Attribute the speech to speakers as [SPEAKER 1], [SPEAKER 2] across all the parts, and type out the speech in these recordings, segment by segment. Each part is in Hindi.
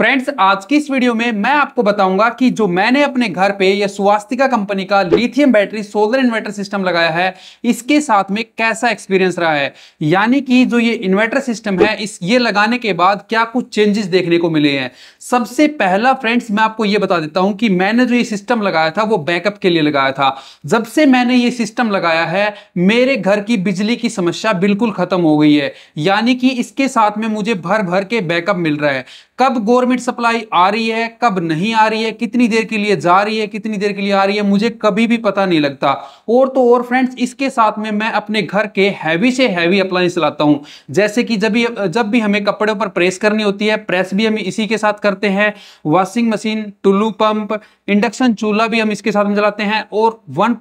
[SPEAKER 1] फ्रेंड्स आज की इस वीडियो में मैं आपको बताऊंगा कि जो मैंने अपने घर पे यह सुवास्तिका कंपनी का lithium battery solar inverter system लगाया है इसके साथ में कैसा एक्सपीरियंस रहा है यानी कि जो ये इन्वर्टर सिस्टम है इस ये लगाने के बाद क्या कुछ चेंजेस देखने को मिले हैं सबसे पहला फ्रेंड्स मैं आपको ये बता देता हूँ कि मैंने जो ये सिस्टम लगाया था वो बैकअप के लिए लगाया था जब से मैंने ये सिस्टम लगाया है मेरे घर की बिजली की समस्या बिल्कुल खत्म हो गई है यानी कि इसके साथ में मुझे भर भर के बैकअप मिल रहा है कब गवर्नमेंट सप्लाई आ रही है कब नहीं आ रही है कितनी देर के लिए जा रही है कितनी देर के लिए आ रही है मुझे कभी भी पता नहीं लगता और तो और फ्रेंड्स इसके साथ में मैं अपने घर के हैवी से हैवी अप्लायंस लाता हूं जैसे कि जब भी जब भी हमें कपड़ों पर प्रेस करनी होती है प्रेस भी हम इसी के साथ करते हैं washing machine Tullu pump induction चूल्हा भी हम इसके साथ में चलाते हैं और वन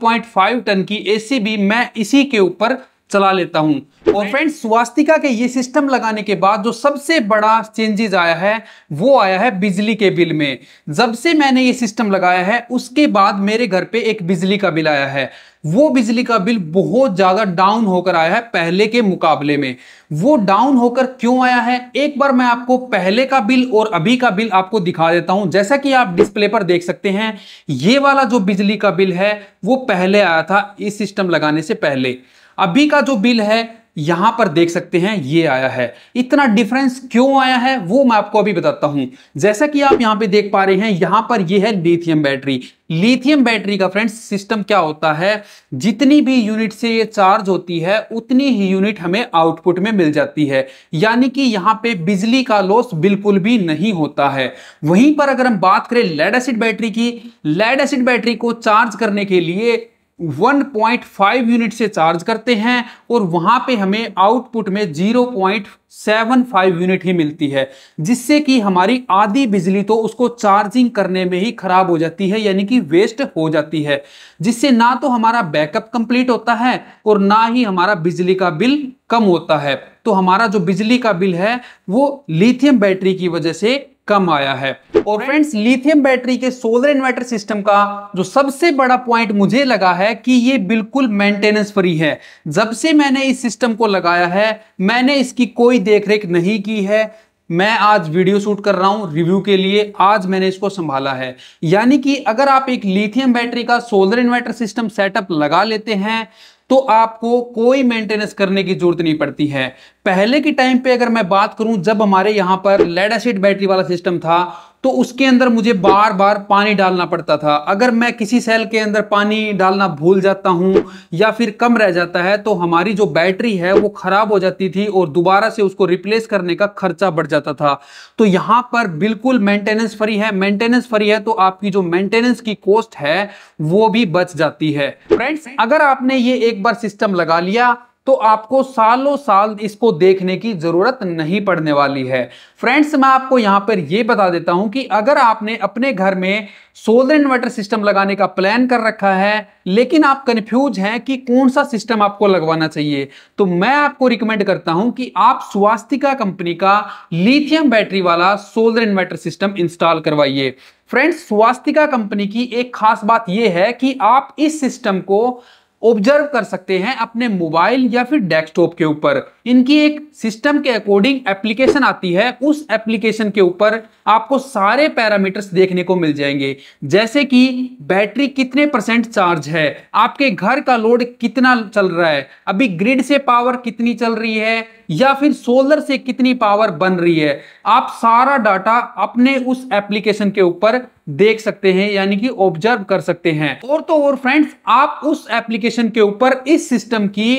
[SPEAKER 1] टन की ए भी मैं इसी के ऊपर चला लेता हूं और फ्रेंड्स स्वास्तिका के ये सिस्टम लगाने के बाद जो सबसे बड़ा चेंजेस आया है वो आया है बिजली के बिल में जब से मैंने ये सिस्टम लगाया है उसके बाद मेरे घर पे एक बिजली का बिल आया है वो बिजली का बिल बहुत ज़्यादा डाउन होकर आया है पहले के मुकाबले में वो डाउन होकर क्यों आया है एक बार मैं आपको पहले का बिल और अभी का बिल आपको दिखा देता हूं जैसा कि आप डिस्प्ले पर देख सकते हैं ये वाला जो बिजली का बिल है वो पहले आया था इस सिस्टम लगाने से पहले अभी का जो बिल है यहां पर देख सकते हैं ये आया है इतना डिफरेंस क्यों आया है वो मैं आपको अभी बताता हूं जैसा कि आप यहां पे देख पा रहे हैं यहां पर ये है लिथियम बैटरी लिथियम बैटरी का फ्रेंड्स सिस्टम क्या होता है जितनी भी यूनिट से ये चार्ज होती है उतनी ही यूनिट हमें आउटपुट में मिल जाती है यानी कि यहाँ पे बिजली का लॉस बिल्कुल भी नहीं होता है वहीं पर अगर हम बात करें लेड एसिड बैटरी की लेड एसिड बैटरी को चार्ज करने के लिए 1.5 यूनिट से चार्ज करते हैं और वहां पे हमें आउटपुट में 0.75 यूनिट ही मिलती है जिससे कि हमारी आधी बिजली तो उसको चार्जिंग करने में ही खराब हो जाती है यानी कि वेस्ट हो जाती है जिससे ना तो हमारा बैकअप कंप्लीट होता है और ना ही हमारा बिजली का बिल कम होता है तो हमारा जो बिजली का बिल है वो लिथियम बैटरी की वजह से कम आया है और फ्रेंड्स लिथियम बैटरी के सोलर इन्वर्टर सिस्टम का जो सबसे बड़ा पॉइंट मुझे लगा है कि ये बिल्कुल मेंटेनेंस फ्री है जब से मैंने इस सिस्टम को लगाया है मैंने इसकी कोई देखरेख नहीं की है मैं आज वीडियो शूट कर रहा हूं रिव्यू के लिए आज मैंने इसको संभाला है यानी कि अगर आप एक लिथियम बैटरी का सोलर इन्वर्टर सिस्टम सेटअप लगा लेते हैं तो आपको कोई मेंटेनेंस करने की जरूरत नहीं पड़ती है पहले के टाइम पे अगर मैं बात करूं जब हमारे यहां पर लेड एसिड बैटरी वाला सिस्टम था तो उसके अंदर मुझे बार बार पानी डालना पड़ता था अगर मैं किसी सेल के अंदर पानी डालना भूल जाता हूँ या फिर कम रह जाता है तो हमारी जो बैटरी है वो ख़राब हो जाती थी और दोबारा से उसको रिप्लेस करने का खर्चा बढ़ जाता था तो यहाँ पर बिल्कुल मेंटेनेंस फ्री है मेंटेनेंस फ्री है तो आपकी जो मेंटेनेंस की कॉस्ट है वो भी बच जाती है फ्रेंड्स अगर आपने ये एक बार सिस्टम लगा लिया तो आपको सालों साल इसको देखने की जरूरत नहीं पड़ने वाली है फ्रेंड्स मैं आपको यहां पर यह बता देता हूं कि अगर आपने अपने घर में सोलर इन्वर्टर सिस्टम लगाने का प्लान कर रखा है लेकिन आप कंफ्यूज हैं कि कौन सा सिस्टम आपको लगवाना चाहिए तो मैं आपको रिकमेंड करता हूं कि आप स्वास्तिका कंपनी का लिथियम बैटरी वाला सोलर इन्वर्टर सिस्टम इंस्टॉल करवाइए फ्रेंड्स स्वास्तिका कंपनी की एक खास बात यह है कि आप इस सिस्टम को ऑब्जर्व कर सकते हैं अपने मोबाइल या फिर डेस्कटॉप के ऊपर इनकी एक सिस्टम के अकॉर्डिंग एप्लीकेशन आती है उस एप्लीकेशन के ऊपर आपको सारे पैरामीटर्स देखने को मिल जाएंगे जैसे कि बैटरी कितने परसेंट चार्ज है आपके घर का लोड कितना चल रहा है अभी ग्रिड से पावर कितनी चल रही है या फिर सोलर से कितनी पावर बन रही है आप सारा डाटा अपने उस एप्लीकेशन के ऊपर देख सकते हैं यानी कि ऑब्जर्व कर सकते हैं और तो और फ्रेंड्स आप उस एप्लीकेशन के ऊपर इस सिस्टम की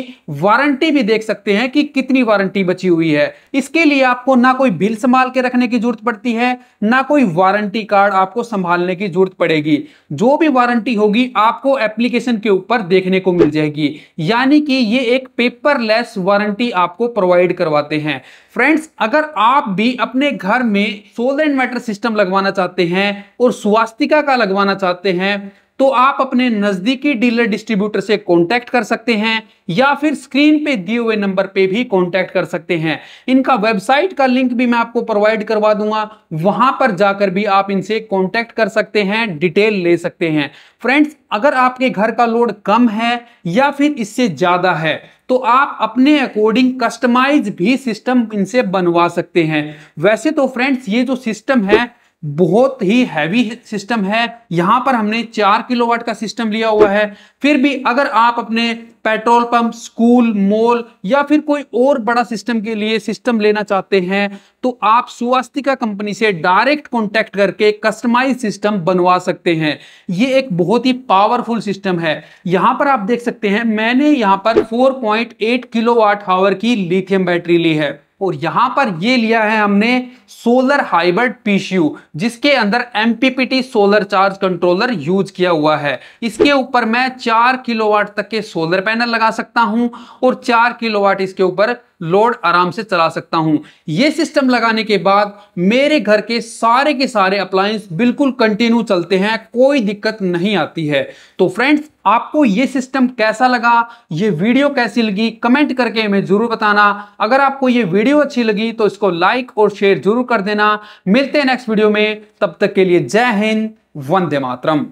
[SPEAKER 1] वारंटी भी देख सकते हैं कि कितनी वारंटी बची हुई है इसके लिए आपको ना कोई बिल संभाल के रखने की जरूरत पड़ती है ना कोई वारंटी कार्ड आपको संभालने की जरूरत पड़ेगी जो भी वारंटी होगी आपको एप्लीकेशन के ऊपर देखने को मिल जाएगी यानी कि ये एक पेपरलेस वारंटी आपको प्रोवाइड करवाते हैं फ्रेंड्स अगर आप भी अपने घर में सोलर इन्वर्टर सिस्टम लगवाना चाहते हैं और स्वास्तिका का लगवाना चाहते हैं तो आप अपने नजदीकी डीलर डिस्ट्रीब्यूटर से कांटेक्ट कर सकते हैं या फिर स्क्रीन पे दिए हुए नंबर पे भी कांटेक्ट कर सकते हैं इनका वेबसाइट का लिंक भी मैं आपको प्रोवाइड करवा दूंगा वहां पर जाकर भी आप इनसे कांटेक्ट कर सकते हैं डिटेल ले सकते हैं फ्रेंड्स अगर आपके घर का लोड कम है या फिर इससे ज्यादा है तो आप अपने अकॉर्डिंग कस्टमाइज भी सिस्टम इनसे बनवा सकते हैं वैसे तो फ्रेंड्स ये जो सिस्टम है बहुत ही हैवी सिस्टम है यहां पर हमने चार किलोवाट का सिस्टम लिया हुआ है फिर भी अगर आप अपने पेट्रोल पंप स्कूल मॉल या फिर कोई और बड़ा सिस्टम के लिए सिस्टम लेना चाहते हैं तो आप सुवास्तिका कंपनी से डायरेक्ट कॉन्टैक्ट करके कस्टमाइज सिस्टम बनवा सकते हैं ये एक बहुत ही पावरफुल सिस्टम है यहां पर आप देख सकते हैं मैंने यहां पर फोर पॉइंट हावर की लिथियम बैटरी ली है और यहां पर ये लिया है हमने सोलर हाइब्रिड पीसीयू जिसके अंदर MPPT solar charge controller use किया हुआ है इसके ऊपर मैं चार किलोवाट तक के सोलर पैनल लगा सकता हूं और चार किलोवाट इसके ऊपर लोड आराम से चला सकता हूं ये सिस्टम लगाने के बाद मेरे घर के सारे के सारे अप्लायंस बिल्कुल कंटिन्यू चलते हैं कोई दिक्कत नहीं आती है तो फ्रेंड्स आपको ये सिस्टम कैसा लगा ये वीडियो कैसी लगी कमेंट करके हमें जरूर बताना अगर आपको ये वीडियो अच्छी लगी तो इसको लाइक और शेयर जरूर कर देना मिलते हैं नेक्स्ट वीडियो में तब तक के लिए जय हिंद वंदे मातरम